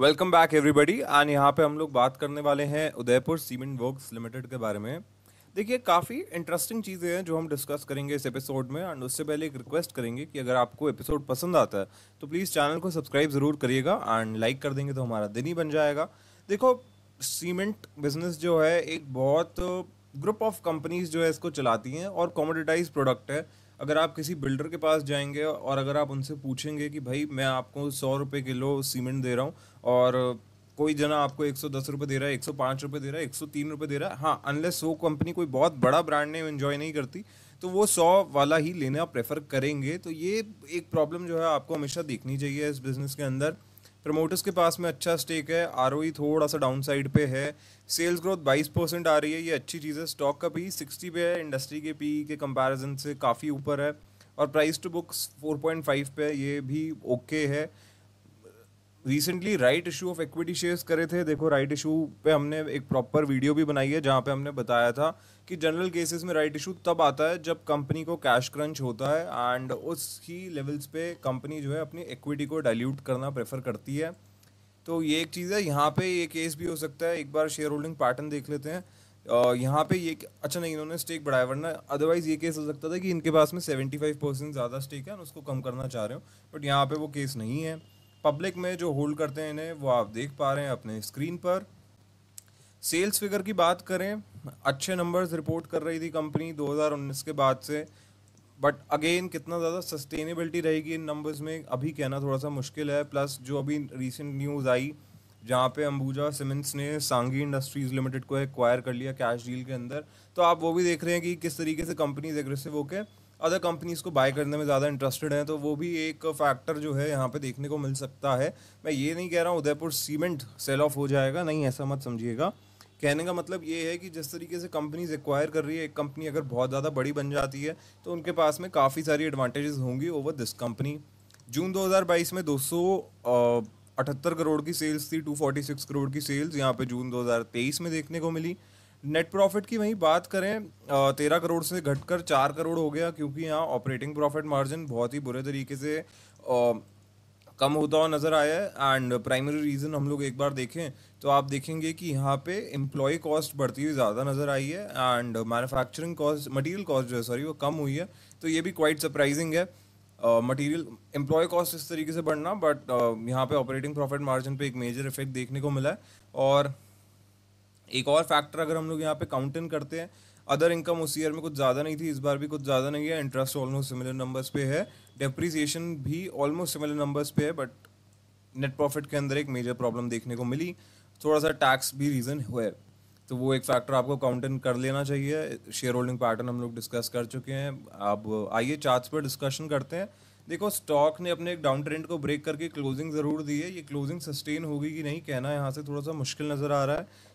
welcome back everybody and यहाँ पे हम लोग बात करने वाले हैं उदयपुर सीमेंट वर्क्स लिमिटेड के बारे में देखिए काफ़ी इंटरेस्टिंग चीज़ें हैं जो हम डिस्कस करेंगे इस एपिसोड में एंड उससे पहले एक रिक्वेस्ट करेंगे कि अगर आपको एपिसोड पसंद आता है तो प्लीज़ चैनल को सब्सक्राइब ज़रूर करिएगा एंड लाइक कर देंगे तो हमारा दिन ही बन जाएगा देखो सीमेंट बिजनेस जो है एक बहुत ग्रुप ऑफ कंपनीज जो है इसको चलाती हैं और कॉमोडिटाइज प्रोडक्ट है अगर आप किसी बिल्डर के पास जाएंगे और अगर आप उनसे पूछेंगे कि भाई मैं आपको सौ रुपये किलो सीमेंट दे रहा हूँ और कोई जना आपको एक सौ दस रुपये दे रहा है एक सौ पाँच रुपये दे रहा है एक सौ तीन रुपये दे रहा है हाँ अनलेस वो कंपनी कोई बहुत बड़ा ब्रांड नेम इन्जॉय नहीं करती तो वो सौ वाला ही लेना प्रेफर करेंगे तो ये एक प्रॉब्लम जो है आपको हमेशा देखनी चाहिए इस बिज़नेस के अंदर प्रमोटर्स के पास में अच्छा स्टेक है आर e थोड़ा सा डाउन साइड पर है सेल्स ग्रोथ 22 परसेंट आ रही है ये अच्छी चीज़ है स्टॉक का पी 60 पे है इंडस्ट्री के पी e के कंपैरिजन से काफ़ी ऊपर है और प्राइस टू बुक्स 4.5 पे ये भी ओके okay है recently right issue of equity shares करे थे देखो राइट इशू पे हमने एक प्रॉपर वीडियो भी बनाई है जहाँ पे हमने बताया था कि जनरल केसेस में राइट इशू तब आता है जब कंपनी को कैश क्रंच होता है एंड उस ही लेवल्स पे कंपनी जो है अपनी इक्विटी को डाइल्यूट करना प्रेफर करती है तो ये एक चीज़ है यहाँ पे ये केस भी हो सकता है एक बार शेयर होल्डिंग पैटर्न देख लेते हैं यहाँ पे ये अच्छा नहीं इन्होंने स्टेक बढ़ाया वरना अदरवाइज ये केस हो सकता था कि इनके पास में सेवेंटी फाइव परसेंट ज़्यादा स्टेक है और उसको कम करना चाह रहे हो बट यहाँ पे वो केस नहीं है पब्लिक में जो होल्ड करते हैं इन्हें वो आप देख पा रहे हैं अपने स्क्रीन पर सेल्स फिगर की बात करें अच्छे नंबर्स रिपोर्ट कर रही थी कंपनी 2019 के बाद से बट अगेन कितना ज़्यादा सस्टेनेबिलिटी रहेगी इन नंबर्स में अभी कहना थोड़ा सा मुश्किल है प्लस जो अभी रिसेंट न्यूज़ आई जहाँ पे अंबुजा सीमेंट्स ने सांगी इंडस्ट्रीज़ लिमिटेड को एक्वायर कर लिया कैश डील के अंदर तो आप वो भी देख रहे हैं कि किस तरीके से कंपनीज एग्रेसिव होकर अदर कंपनीज़ को बाय करने में ज़्यादा इंटरेस्टेड हैं तो वो भी एक फैक्टर जो है यहाँ पे देखने को मिल सकता है मैं ये नहीं कह रहा हूँ उदयपुर सीमेंट सेल ऑफ हो जाएगा नहीं ऐसा मत समझिएगा कहने का मतलब ये है कि जिस तरीके से कंपनीज एक्वायर कर रही है एक कंपनी अगर बहुत ज़्यादा बड़ी बन जाती है तो उनके पास में काफ़ी सारी एडवांटेजेस होंगी ओवर दिस कंपनी जून 2022 में दो अठहत्तर करोड़ की सेल्स थी 246 करोड़ की सेल्स यहाँ पे जून 2023 में देखने को मिली नेट प्रॉफिट की वहीं बात करें तेरह करोड़ से घटकर चार करोड़ हो गया क्योंकि यहाँ ऑपरेटिंग प्रॉफिट मार्जिन बहुत ही बुरे तरीके से आ, कम होता हुआ नज़र आया है एंड प्राइमरी रीज़न हम लोग एक बार देखें तो आप देखेंगे कि यहाँ पे एम्प्लॉय कॉस्ट बढ़ती हुई ज़्यादा नज़र आई है and manufacturing cost material cost जो है सॉरी वो कम हुई है तो ये भी क्वाइट सरप्राइजिंग है मटेरियल एम्प्लॉय कॉस्ट इस तरीके से बढ़ना बट uh, यहाँ पे ऑपरेटिंग प्रॉफिट मार्जिन पे एक मेजर इफेक्ट देखने को मिला है और एक और फैक्टर अगर हम लोग यहाँ पे काउंट इन करते हैं अदर इनकम उस ईयर में कुछ ज़्यादा नहीं थी इस बार भी कुछ ज़्यादा नहीं है इंटरेस्ट ऑलमोस्ट सिमिलर नंबर्स पे है डेप्रिसिएशन भी ऑलमोस्ट सिमिलर नंबर्स पे है बट नेट प्रॉफिट के अंदर एक मेजर प्रॉब्लम देखने को मिली थोड़ा सा टैक्स भी रीज़न हुआ तो वो एक फैक्टर आपको काउंट इन कर लेना चाहिए शेयर होल्डिंग पैटर्न हम लोग डिस्कस कर चुके हैं अब आइए चार्ट्स पर डिस्कशन करते हैं देखो स्टॉक ने अपने एक डाउन ट्रेंड को ब्रेक करके क्लोजिंग ज़रूर दी है ये क्लोजिंग सस्टेन होगी कि नहीं कहना यहाँ से थोड़ा सा मुश्किल नज़र आ रहा है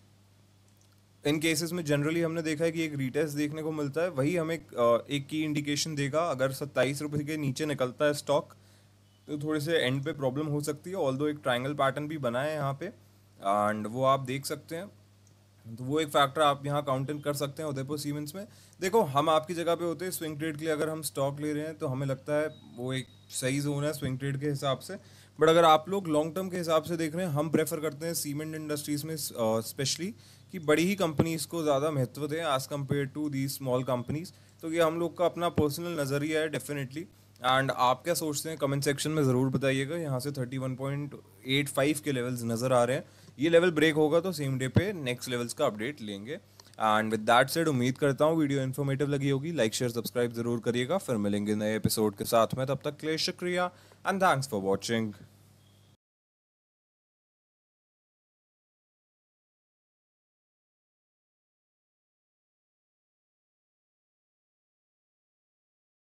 इन केसेस में जनरली हमने देखा है कि एक रीटेस्ट देखने को मिलता है वही हमें एक की इंडिकेशन देगा अगर सत्ताईस रुपये के नीचे निकलता है स्टॉक तो थोड़े से एंड पे प्रॉब्लम हो सकती है ऑल एक ट्राइंगल पैटर्न भी बना है यहाँ पे एंड वो आप देख सकते हैं तो वो एक फैक्टर आप यहाँ काउंट इन कर सकते हैं उदयपुर सीमेंट्स में देखो हम आपकी जगह पे होते हैं स्विंग ट्रेड के लिए अगर हम स्टॉक ले रहे हैं तो हमें लगता है वो एक सही जोन है स्विंग ट्रेड के हिसाब से बट अगर आप लोग लॉन्ग टर्म के हिसाब से देख रहे हैं हम प्रेफर करते हैं सीमेंट इंडस्ट्रीज में स्पेशली uh, कि बड़ी ही कंपनीज को ज़्यादा महत्व दें as compare to the small companies तो ये हम लोग का अपना पर्सनल नज़रिया है डेफिनेटली एंड आप क्या सोचते हैं कमेंट सेक्शन में ज़रूर बताइएगा यहाँ से thirty one point eight five के लेवल्स नज़र आ रहे हैं ये लेवल ब्रेक होगा तो सेम डे पे नेक्स्ट लेवल्स का अपडेट लेंगे एंड विद दैट सेड उम्मीद करता हूँ वीडियो इन्फॉर्मेटिव लगी होगी लाइक शेयर सब्सक्राइब जरूर करिएगा फिर मिलेंगे नए एपिसोड के साथ में तब तक के लिए शुक्रिया एंड थैंक्स फॉर वॉचिंग